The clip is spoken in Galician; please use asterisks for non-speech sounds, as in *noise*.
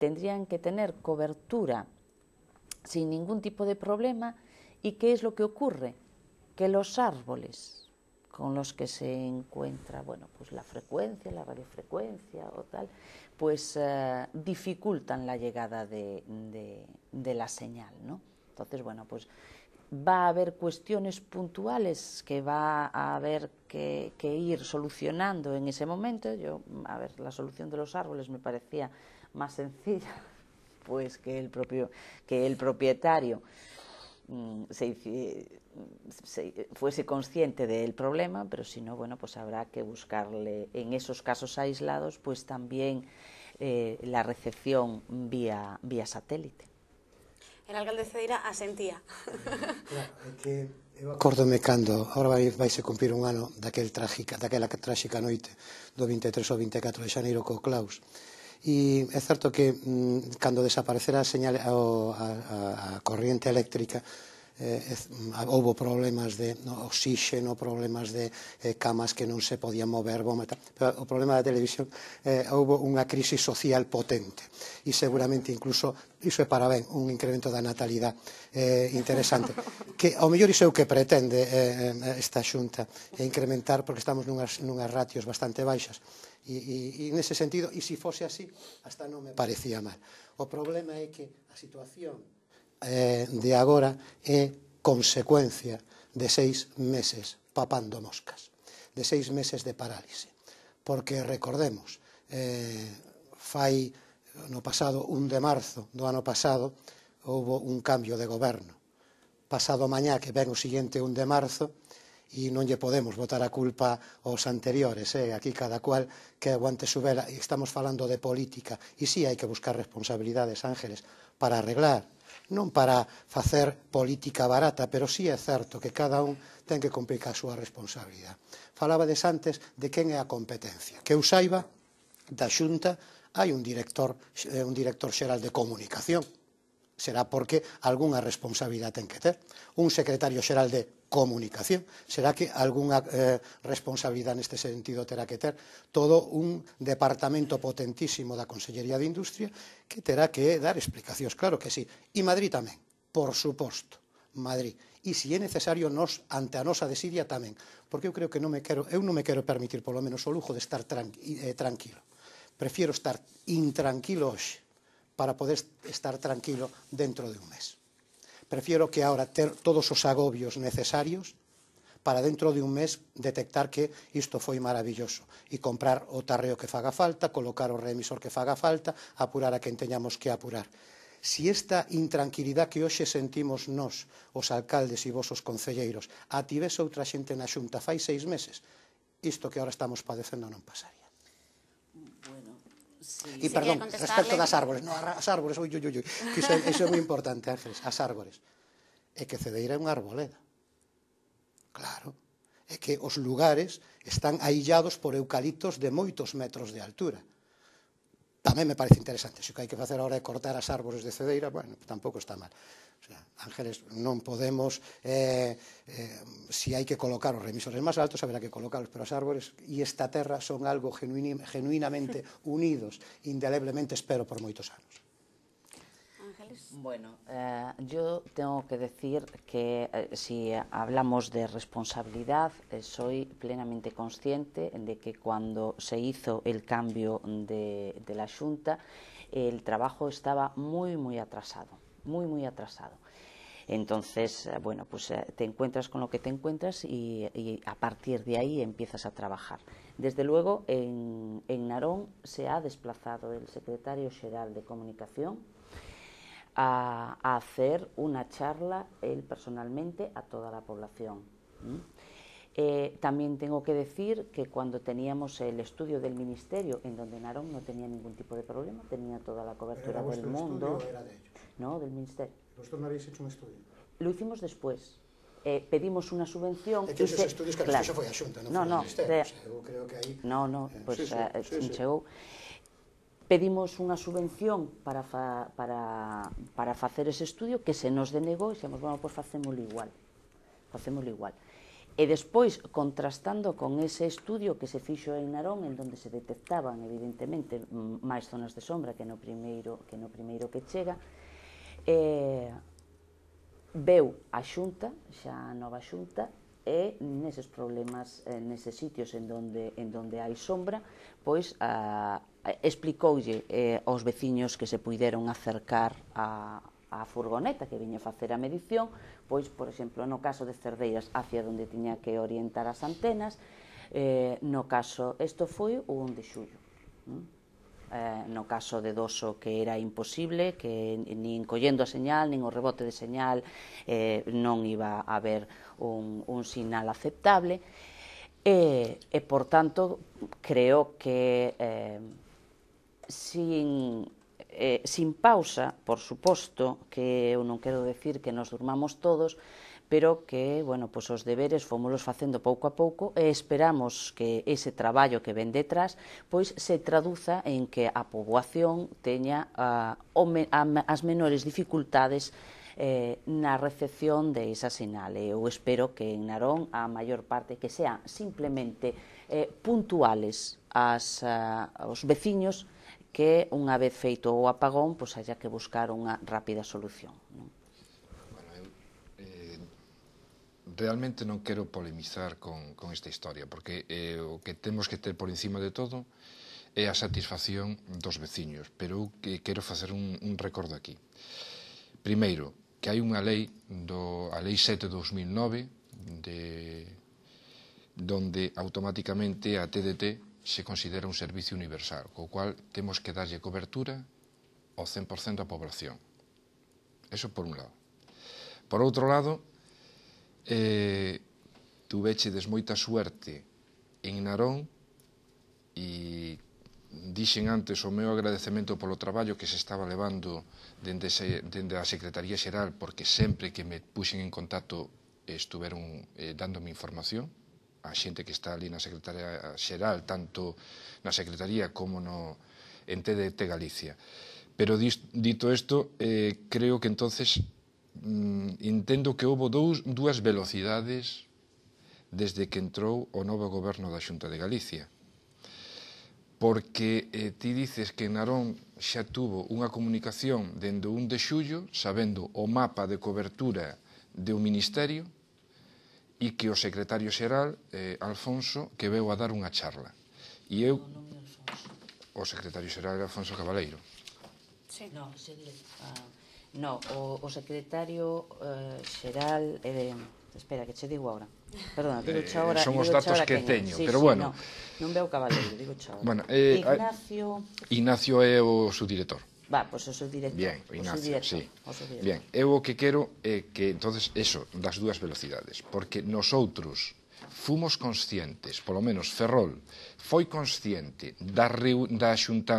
tendrían que tener cobertura sin ningún tipo de problema. ¿Y qué es lo que ocurre? Que los árboles con los que se encuentra, bueno, pues la frecuencia, la radiofrecuencia o tal, pues eh, dificultan la llegada de, la señal, ¿no? Entonces, bueno, pues va a haber cuestiones puntuales que va a haber que, que, ir solucionando en ese momento. Yo, a ver, la solución de los árboles me parecía más sencilla *laughs* pues que el propio que el propietario mm, se, fuese consciente del problema, pero si no, bueno, pues habrá que buscarle en esos casos aislados, pues también eh, la recepción vía, vía satélite. El alcalde Cedeira asentía. Claro, es que *laughs* eu acordome cando, ahora vais a se un año daquel trágica, daquela trágica noite do 23 e ao 24 e de xaneiro con Klaus E é certo que mm, cando desaparecer a, señal, a, a, a corriente eléctrica eh, mm, houve problemas de no, oxígeno, problemas de eh, camas que non se podían mover, bom, pero o problema da televisión eh, houve unha crisis social potente e seguramente incluso iso é para ben, un incremento da natalidade eh, interesante *laughs* que ao mellor iso é o que pretende eh, eh, esta xunta é incrementar porque estamos nunhas, nunhas ratios bastante baixas e, e, e nese sentido, e se fose así hasta non me parecía mal o problema é que a situación eh, de agora é consecuencia de seis meses papando moscas, de seis meses de parálise. Porque recordemos, eh, fai no pasado 1 de marzo do ano pasado houbo un cambio de goberno. Pasado mañá que ven o siguiente 1 de marzo e non lle podemos botar a culpa aos anteriores, eh? aquí cada cual que aguante su vela, estamos falando de política, e si sí, hai que buscar responsabilidades, Ángeles, para arreglar, non para facer política barata, pero sí é certo que cada un ten que cumprir a súa responsabilidade. Falabades antes de quen é a competencia. Que eu saiba, da Xunta, hai un director, eh, un director xeral de comunicación, será porque algunha responsabilidade ten que ter. Un secretario xeral de comunicación, será que algunha eh, responsabilidade neste sentido terá que ter todo un departamento potentísimo da Consellería de Industria que terá que dar explicacións, claro que sí. E Madrid tamén, por suposto, Madrid. E se é necesario nos ante a nosa desidia tamén, porque eu creo que non me quero, eu non me quero permitir polo menos o lujo de estar tranqui, eh, tranquilo. Prefiro estar intranquilo hoxe para poder estar tranquilo dentro de un mes. Prefiero que ahora ter todos os agobios necesarios para dentro de un mes detectar que isto foi maravilloso e comprar o tarreo que faga falta, colocar o remisor que faga falta, apurar a quen teñamos que apurar. Si esta intranquilidad que hoxe sentimos nós, os alcaldes e vos os concelleiros, ativese outra xente na xunta fai seis meses, isto que ahora estamos padecendo non pasaría. Sí, si perdón, respecto das árbores, no, as árbores, ui, ui, ui, que iso, iso é moi importante, Ángeles, as árbores. É que Cedeira é unha arboleda. Claro. É que os lugares están aillados por eucaliptos de moitos metros de altura tamén me parece interesante. Se o que hai que facer agora é cortar as árbores de cedeira, bueno, tampouco está mal. O sea, Ángeles, non podemos, eh, eh, si hai que colocar os remisores máis altos, haberá que colocarlos, pero as árbores e esta terra son algo genuinamente *laughs* unidos, indeleblemente, espero, por moitos anos. Bueno, eh, yo tengo que decir que eh, si hablamos de responsabilidad, eh, soy plenamente consciente de que cuando se hizo el cambio de, la Junta, el trabajo estaba muy, muy atrasado, muy, muy atrasado. Entonces, bueno, pues te encuentras con lo que te encuentras y, a partir de ahí empiezas a trabajar. Desde luego, en, en Narón se ha desplazado el secretario general de Comunicación, a, hacer una charla él personalmente a toda la población. Eh, también tengo que decir que cuando teníamos el estudio del ministerio, en donde Narón no tenía ningún tipo de problema, tenía toda la cobertura del mundo. era de ellos? No, del ministerio. ¿Vosotros no habéis hecho un estudio? Lo hicimos después. Eh, pedimos una subvención. estudios no, no, no, no, eh, pues pedimos unha subvención para, fa, para, para facer ese estudio que se nos denegou e dixemos, bueno, pois facémoslo igual. Facémoslo igual. E despois, contrastando con ese estudio que se fixo en Narón, en donde se detectaban, evidentemente, máis zonas de sombra que no primeiro que, no primeiro que chega, eh, veu a xunta, xa a nova xunta, e neses problemas, eh, neses sitios en donde, en donde hai sombra, pois a, a explicoulle eh, aos veciños que se puideron acercar a, a furgoneta que viña a facer a medición, pois, por exemplo, no caso de Cerdeiras, hacia onde tiña que orientar as antenas, eh, no caso, isto foi o 1 de xullo. Mm? eh, no caso de Doso que era imposible, que nin collendo a señal, nin o rebote de señal eh, non iba a haber un, un sinal aceptable e, e por tanto creo que eh, sin, eh, sin pausa, por suposto, que eu non quero decir que nos durmamos todos, pero que, bueno, pois os deberes fomos facendo pouco a pouco e esperamos que ese traballo que ven detrás pois se traduza en que a poboación teña a, a, as menores dificultades eh, na recepción de esa sinal. Eu espero que en Narón a maior parte que sean simplemente eh, puntuales as, a, os veciños que unha vez feito o apagón, pois haya que buscar unha rápida solución. Non? realmente non quero polemizar con, con esta historia, porque eh, o que temos que ter por encima de todo é a satisfacción dos veciños, pero que quero facer un, un recordo aquí. Primeiro, que hai unha lei, do, a lei 7 de 2009, de, donde automáticamente a TDT se considera un servicio universal, co cual temos que darlle cobertura ao 100% da población. Eso por un lado. Por outro lado, eh, des moita suerte en Narón e dixen antes o meu agradecemento polo traballo que se estaba levando dende, se, dende a Secretaría Xeral porque sempre que me puxen en contacto estuveron eh, dándome información a xente que está ali na Secretaría Xeral tanto na Secretaría como no en TDT Galicia pero dito isto eh, creo que entonces mm, entendo que houve dous, dúas velocidades desde que entrou o novo goberno da Xunta de Galicia. Porque eh, ti dices que Narón xa tuvo unha comunicación dende un de xullo, sabendo o mapa de cobertura de un ministerio, e que o secretario xeral, eh, Alfonso, que veu a dar unha charla. E eu... O secretario xeral era Alfonso Cabaleiro. Sí, no, sería, uh... No, o, o secretario eh, xeral eh, espera que che digo agora. Perdona, digo xa eh, agora, son os datos que teño, sí, pero sí, bueno. No, non veo cabaleiro, digo xa ahora. Bueno, eh, Ignacio Ignacio é o subdirector. Va, pois pues o subdirector. Bien, o Ignacio, subdirector, sí. O subdirector. Bien, eu o que quero é eh, que entonces eso, das dúas velocidades, porque nosotros fomos conscientes, polo menos Ferrol, foi consciente da, reu, da xuntanza